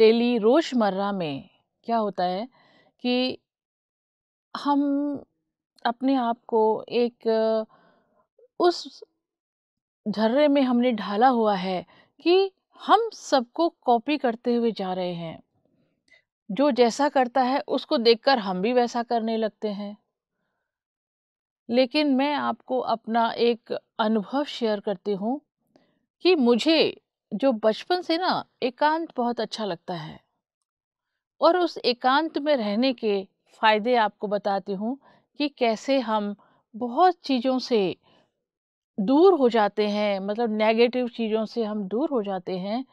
Daily रोज़मर्रा में क्या होता है कि हम अपने आप को एक उस झर्रे में हमने ढाला हुआ है कि हम सबको कॉपी करते हुए जा रहे हैं जो जैसा करता है उसको देखकर हम भी वैसा करने लगते हैं लेकिन मैं आपको अपना एक अनुभव शेयर करती हूँ कि मुझे जो बचपन से ना एकांत बहुत अच्छा लगता है और उस एकांत में रहने के फ़ायदे आपको बताती हूँ कि कैसे हम बहुत चीज़ों से दूर हो जाते हैं मतलब नेगेटिव चीज़ों से हम दूर हो जाते हैं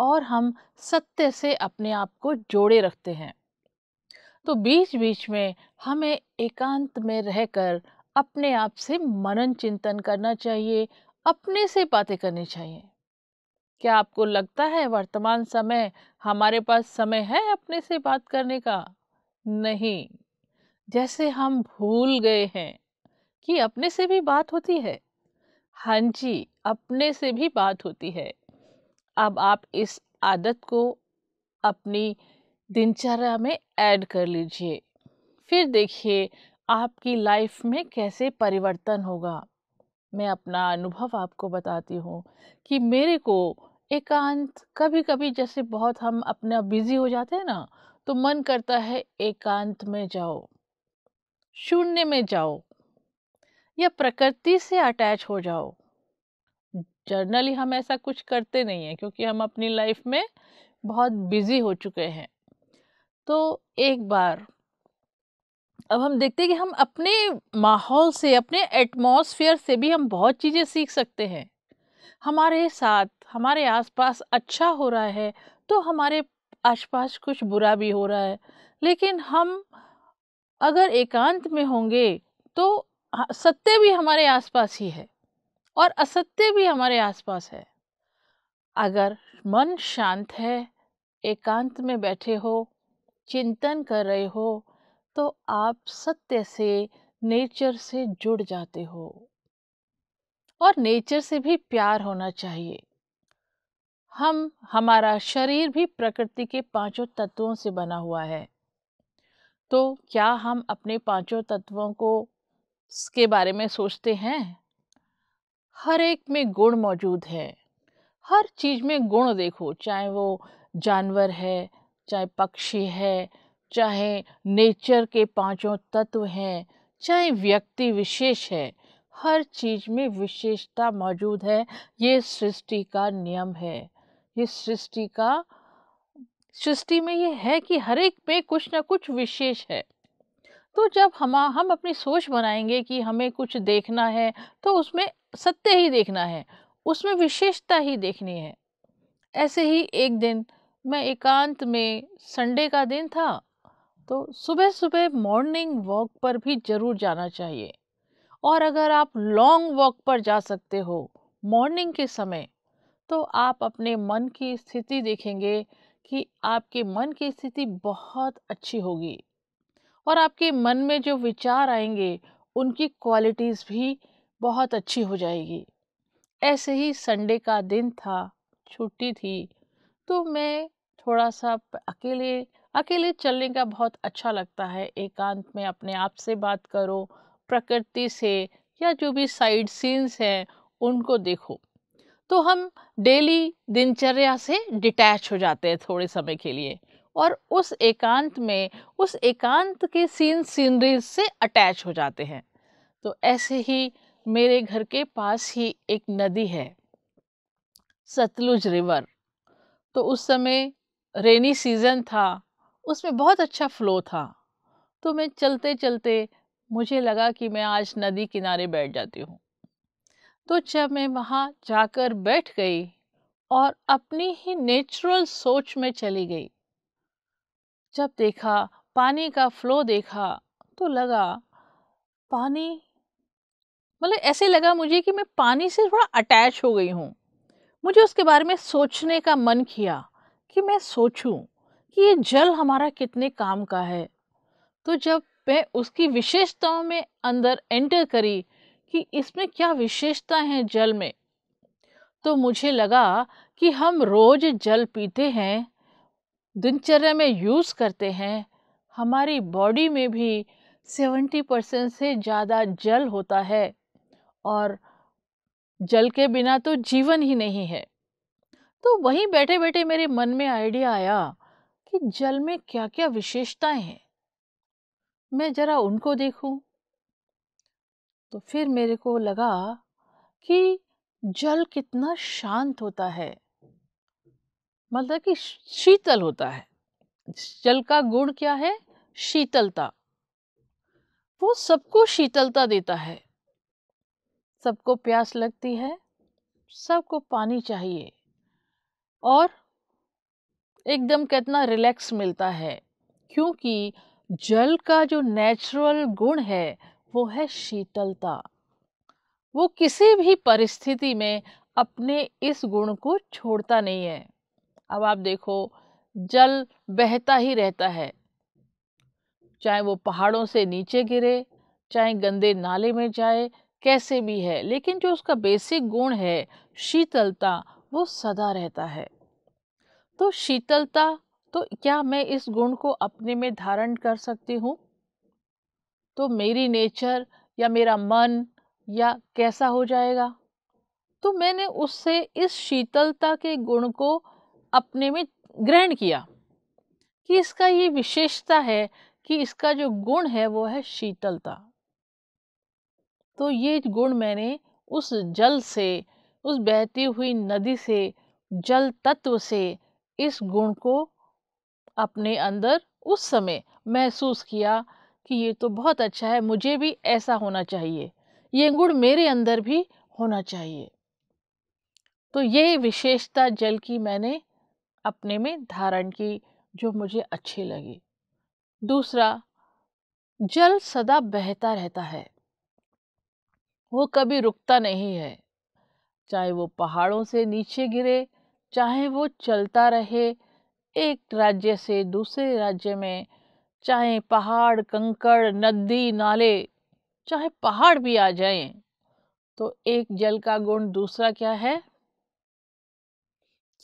और हम सत्य से अपने आप को जोड़े रखते हैं तो बीच बीच में हमें एकांत में रहकर अपने आप से मनन चिंतन करना चाहिए अपने से बातें करनी चाहिए क्या आपको लगता है वर्तमान समय हमारे पास समय है अपने से बात करने का नहीं जैसे हम भूल गए हैं कि अपने से भी बात होती है हाँ जी अपने से भी बात होती है अब आप इस आदत को अपनी दिनचर्या में ऐड कर लीजिए फिर देखिए आपकी लाइफ में कैसे परिवर्तन होगा मैं अपना अनुभव आपको बताती हूँ कि मेरे को एकांत कभी कभी जैसे बहुत हम अपना बिजी हो जाते हैं ना तो मन करता है एकांत में जाओ शून्य में जाओ या प्रकृति से अटैच हो जाओ जर्नली हम ऐसा कुछ करते नहीं हैं क्योंकि हम अपनी लाइफ में बहुत बिजी हो चुके हैं तो एक बार अब हम देखते हैं कि हम अपने माहौल से अपने एटमॉस्फेयर से भी हम बहुत चीज़ें सीख सकते हैं हमारे साथ हमारे आसपास अच्छा हो रहा है तो हमारे आसपास कुछ बुरा भी हो रहा है लेकिन हम अगर एकांत में होंगे तो सत्य भी हमारे आसपास ही है और असत्य भी हमारे आसपास है अगर मन शांत है एकांत में बैठे हो चिंतन कर रहे हो तो आप सत्य से नेचर से जुड़ जाते हो और नेचर से भी प्यार होना चाहिए हम हमारा शरीर भी प्रकृति के पांचों तत्वों से बना हुआ है तो क्या हम अपने पांचों तत्वों को के बारे में सोचते हैं हर एक में गुण मौजूद है हर चीज़ में गुण देखो चाहे वो जानवर है चाहे पक्षी है चाहे नेचर के पांचों तत्व हैं चाहे व्यक्ति विशेष है हर चीज़ में विशेषता मौजूद है ये सृष्टि का नियम है ये सृष्टि का सृष्टि में ये है कि हर एक में कुछ ना कुछ विशेष है तो जब हम हम अपनी सोच बनाएंगे कि हमें कुछ देखना है तो उसमें सत्य ही देखना है उसमें विशेषता ही देखनी है ऐसे ही एक दिन मैं एकांत में संडे का दिन था तो सुबह सुबह मॉर्निंग वॉक पर भी ज़रूर जाना चाहिए और अगर आप लॉन्ग वॉक पर जा सकते हो मॉर्निंग के समय तो आप अपने मन की स्थिति देखेंगे कि आपके मन की स्थिति बहुत अच्छी होगी और आपके मन में जो विचार आएंगे उनकी क्वालिटीज़ भी बहुत अच्छी हो जाएगी ऐसे ही संडे का दिन था छुट्टी थी तो मैं थोड़ा सा अकेले अकेले चलने का बहुत अच्छा लगता है एकांत में अपने आप से बात करो प्रकृति से या जो भी साइड सीन्स हैं उनको देखो तो हम डेली दिनचर्या से डिटैच हो जाते हैं थोड़े समय के लिए और उस एकांत में उस एकांत के सीन सीनरीज से अटैच हो जाते हैं तो ऐसे ही मेरे घर के पास ही एक नदी है सतलुज रिवर तो उस समय रेनी सीज़न था उसमें बहुत अच्छा फ्लो था तो मैं चलते चलते मुझे लगा कि मैं आज नदी किनारे बैठ जाती हूँ तो जब मैं वहाँ जाकर बैठ गई और अपनी ही नेचुरल सोच में चली गई जब देखा पानी का फ्लो देखा तो लगा पानी मतलब ऐसे लगा मुझे कि मैं पानी से थोड़ा अटैच हो गई हूँ मुझे उसके बारे में सोचने का मन किया कि मैं सोचूं कि ये जल हमारा कितने काम का है तो जब पे उसकी विशेषताओं में अंदर एंटर करी कि इसमें क्या विशेषता है जल में तो मुझे लगा कि हम रोज़ जल पीते हैं दिनचर्या में यूज़ करते हैं हमारी बॉडी में भी सेवेंटी परसेंट से ज़्यादा जल होता है और जल के बिना तो जीवन ही नहीं है तो वहीं बैठे बैठे मेरे मन में आइडिया आया कि जल में क्या क्या विशेषताएं हैं मैं ज़रा उनको देखूं। तो फिर मेरे को लगा कि जल कितना शांत होता है मतलब कि शीतल होता है जल का गुण क्या है शीतलता वो सबको शीतलता देता है सबको प्यास लगती है सबको पानी चाहिए और एकदम कितना रिलैक्स मिलता है क्योंकि जल का जो नेचुरल गुण है वो है शीतलता वो किसी भी परिस्थिति में अपने इस गुण को छोड़ता नहीं है अब आप देखो जल बहता ही रहता है चाहे वो पहाड़ों से नीचे गिरे चाहे गंदे नाले में जाए कैसे भी है लेकिन जो उसका बेसिक गुण है शीतलता वो सदा रहता है तो शीतलता तो क्या मैं इस गुण को अपने में धारण कर सकती हूँ तो मेरी नेचर या मेरा मन या कैसा हो जाएगा तो मैंने उससे इस शीतलता के गुण को अपने में ग्रहण किया कि इसका ये विशेषता है कि इसका जो गुण है वो है शीतलता तो ये गुण मैंने उस जल से उस बहती हुई नदी से जल तत्व से इस गुण को अपने अंदर उस समय महसूस किया कि ये तो बहुत अच्छा है मुझे भी ऐसा होना चाहिए ये गुण मेरे अंदर भी होना चाहिए तो ये विशेषता जल की मैंने अपने में धारण की जो मुझे अच्छी लगी दूसरा जल सदा बहता रहता है वो कभी रुकता नहीं है चाहे वो पहाड़ों से नीचे गिरे चाहे वो चलता रहे एक राज्य से दूसरे राज्य में चाहे पहाड़ कंकड़ नदी नाले चाहे पहाड़ भी आ जाएं तो एक जल का गुण दूसरा क्या है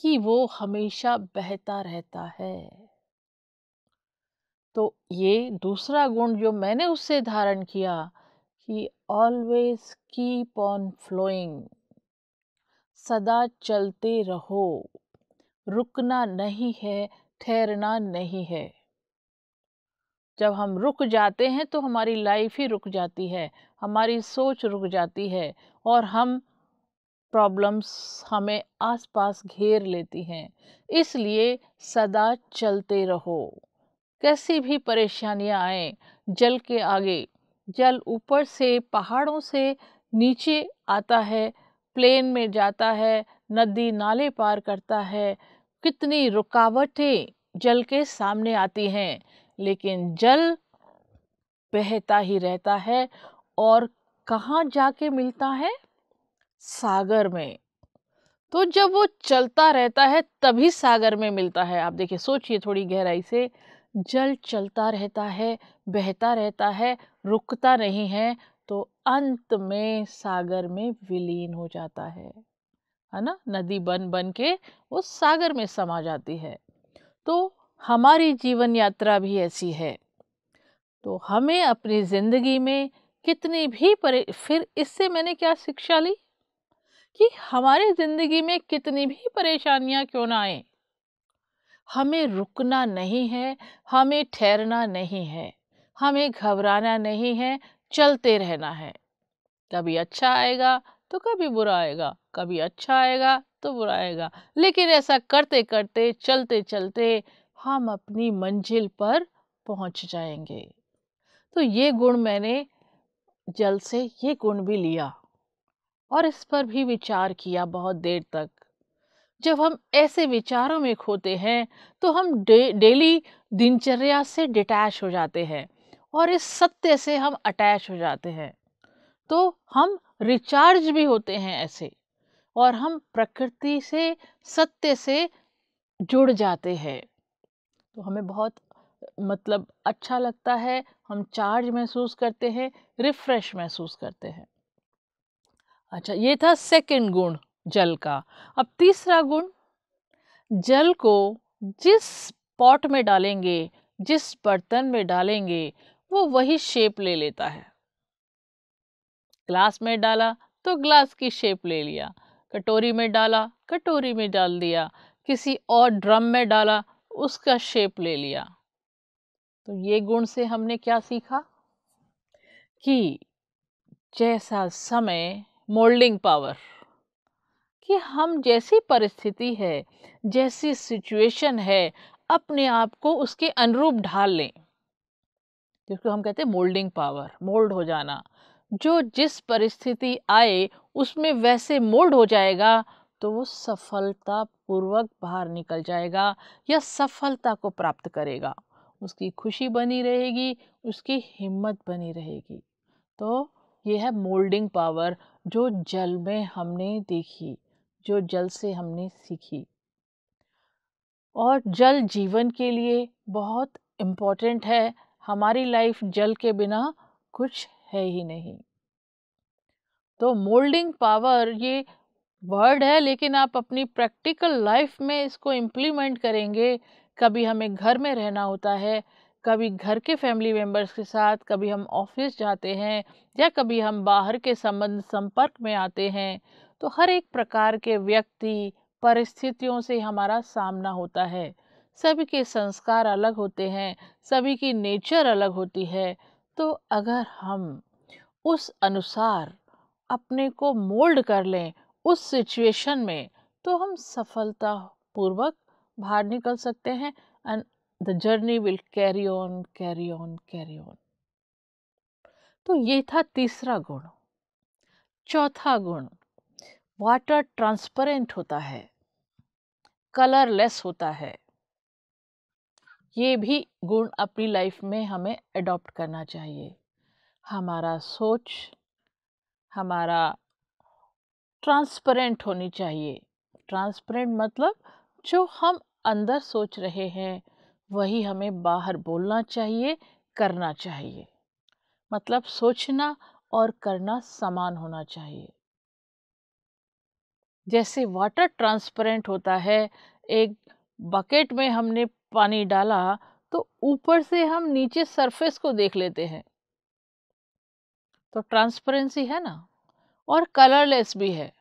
कि वो हमेशा बहता रहता है तो ये दूसरा गुण जो मैंने उससे धारण किया कि ऑलवेज कीप ऑन फ्लोइंग सदा चलते रहो रुकना नहीं है ठहरना नहीं है जब हम रुक जाते हैं तो हमारी लाइफ ही रुक जाती है हमारी सोच रुक जाती है और हम प्रॉब्लम्स हमें आसपास घेर लेती हैं इसलिए सदा चलते रहो कैसी भी परेशानियां आए जल के आगे जल ऊपर से पहाड़ों से नीचे आता है प्लेन में जाता है नदी नाले पार करता है कितनी रुकावटें जल के सामने आती हैं लेकिन जल बहता ही रहता है और कहाँ जाके मिलता है सागर में तो जब वो चलता रहता है तभी सागर में मिलता है आप देखिए सोचिए थोड़ी गहराई से जल चलता रहता है बहता रहता है रुकता नहीं है तो अंत में सागर में विलीन हो जाता है है ना नदी बन बन के उस सागर में समा जाती है तो हमारी जीवन यात्रा भी ऐसी है तो हमें अपनी ज़िंदगी में कितनी भी परे फिर इससे मैंने क्या शिक्षा ली कि हमारी ज़िंदगी में कितनी भी परेशानियां क्यों ना आए हमें रुकना नहीं है हमें ठहरना नहीं है हमें घबराना नहीं है चलते रहना है कभी अच्छा आएगा तो कभी बुरा आएगा कभी अच्छा आएगा तो बुरा आएगा लेकिन ऐसा करते करते चलते चलते हम अपनी मंजिल पर पहुंच जाएंगे तो ये गुण मैंने जल से ये गुण भी लिया और इस पर भी विचार किया बहुत देर तक जब हम ऐसे विचारों में खोते हैं तो हम डे डेली दिनचर्या से डिटैच हो जाते हैं और इस सत्य से हम अटैच हो जाते हैं तो हम रिचार्ज भी होते हैं ऐसे और हम प्रकृति से सत्य से जुड़ जाते हैं तो हमें बहुत मतलब अच्छा लगता है हम चार्ज महसूस करते हैं रिफ्रेश महसूस करते हैं अच्छा ये था सेकंड गुण जल का अब तीसरा गुण जल को जिस पॉट में डालेंगे जिस बर्तन में डालेंगे वो वही शेप ले लेता है ग्लास में डाला तो ग्लास की शेप ले लिया कटोरी में डाला कटोरी में डाल दिया किसी और ड्रम में डाला उसका शेप ले लिया तो ये गुण से हमने क्या सीखा कि जैसा समय मोल्डिंग पावर कि हम जैसी परिस्थिति है जैसी सिचुएशन है अपने आप को उसके अनुरूप ढाल लें जिसको हम कहते हैं मोल्डिंग पावर मोल्ड हो जाना जो जिस परिस्थिति आए उसमें वैसे मोल्ड हो जाएगा तो वो सफलतापूर्वक बाहर निकल जाएगा या सफलता को प्राप्त करेगा उसकी खुशी बनी रहेगी उसकी हिम्मत बनी रहेगी तो ये है मोल्डिंग पावर जो जल में हमने देखी जो जल से हमने सीखी और जल जीवन के लिए बहुत इम्पॉर्टेंट है हमारी लाइफ जल के बिना कुछ है ही नहीं तो मोल्डिंग पावर ये वर्ड है लेकिन आप अपनी प्रैक्टिकल लाइफ में इसको इम्प्लीमेंट करेंगे कभी हमें घर में रहना होता है कभी घर के फैमिली मेम्बर्स के साथ कभी हम ऑफिस जाते हैं या कभी हम बाहर के संबंध संपर्क में आते हैं तो हर एक प्रकार के व्यक्ति परिस्थितियों से हमारा सामना होता है सभी के संस्कार अलग होते हैं सभी की नेचर अलग होती है तो अगर हम उस अनुसार अपने को मोल्ड कर लें उस सिचुएशन में तो हम सफलता पूर्वक बाहर निकल सकते हैं and the journey will carry on carry on carry on तो ये था तीसरा गुण चौथा गुण वाटर ट्रांसपेरेंट होता है कलरलेस होता है ये भी गुण अपनी लाइफ में हमें अडॉप्ट करना चाहिए हमारा सोच हमारा ट्रांसपेरेंट होनी चाहिए ट्रांसपेरेंट मतलब जो हम अंदर सोच रहे हैं वही हमें बाहर बोलना चाहिए करना चाहिए मतलब सोचना और करना समान होना चाहिए जैसे वाटर ट्रांसपेरेंट होता है एक बकेट में हमने पानी डाला तो ऊपर से हम नीचे सरफेस को देख लेते हैं तो ट्रांसपेरेंसी है ना और कलरलेस भी है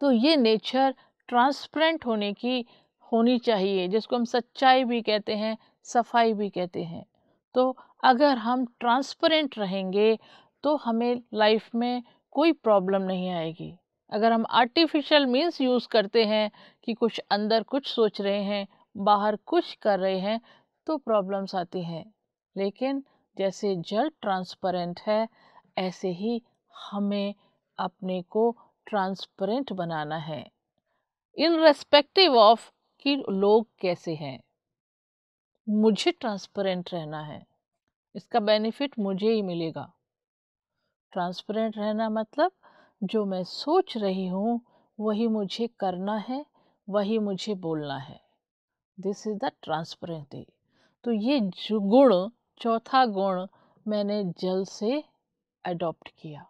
तो ये नेचर ट्रांसपेरेंट होने की होनी चाहिए जिसको हम सच्चाई भी कहते हैं सफाई भी कहते हैं तो अगर हम ट्रांसपेरेंट रहेंगे तो हमें लाइफ में कोई प्रॉब्लम नहीं आएगी अगर हम आर्टिफिशियल मीन्स यूज़ करते हैं कि कुछ अंदर कुछ सोच रहे हैं बाहर कुछ कर रहे हैं तो प्रॉब्लम्स आती हैं लेकिन जैसे जल ट्रांसपेरेंट है ऐसे ही हमें अपने को ट्रांसपेरेंट बनाना है इन रेस्पेक्टिव ऑफ कि लोग कैसे हैं मुझे ट्रांसपेरेंट रहना है इसका बेनिफिट मुझे ही मिलेगा ट्रांसपेरेंट रहना मतलब जो मैं सोच रही हूँ वही मुझे करना है वही मुझे बोलना है दिस इज़ द ट्रांसपेरेंसी तो ये गुण चौथा गुण मैंने जल से अडॉप्ट किया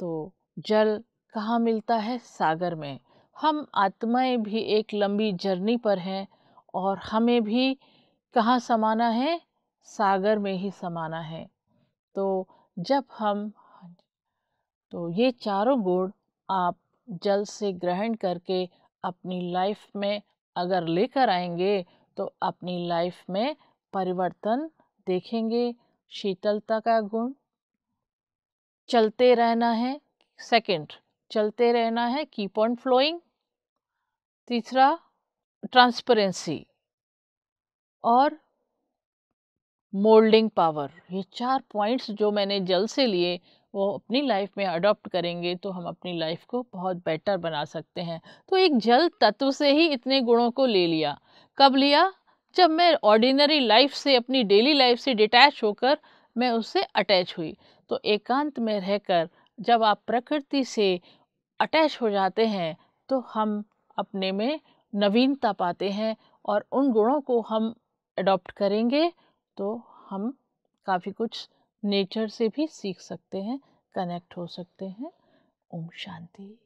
तो जल कहाँ मिलता है सागर में हम आत्माएं भी एक लंबी जर्नी पर हैं और हमें भी कहाँ समाना है सागर में ही समाना है तो जब हम तो ये चारों गुण आप जल से ग्रहण करके अपनी लाइफ में अगर लेकर आएंगे तो अपनी लाइफ में परिवर्तन देखेंगे शीतलता का गुण चलते रहना है सेकंड चलते रहना है कीप ऑन फ्लोइंग तीसरा ट्रांसपेरेंसी और मोल्डिंग पावर ये चार पॉइंट्स जो मैंने जल से लिए वो अपनी लाइफ में अडॉप्ट करेंगे तो हम अपनी लाइफ को बहुत बेटर बना सकते हैं तो एक जल तत्व से ही इतने गुणों को ले लिया कब लिया जब मैं ऑर्डिनरी लाइफ से अपनी डेली लाइफ से डिटैच होकर मैं उससे अटैच हुई तो एकांत में रहकर जब आप प्रकृति से अटैच हो जाते हैं तो हम अपने में नवीनता पाते हैं और उन गुणों को हम अडॉप्ट करेंगे तो हम काफ़ी कुछ नेचर से भी सीख सकते हैं कनेक्ट हो सकते हैं ओम शांति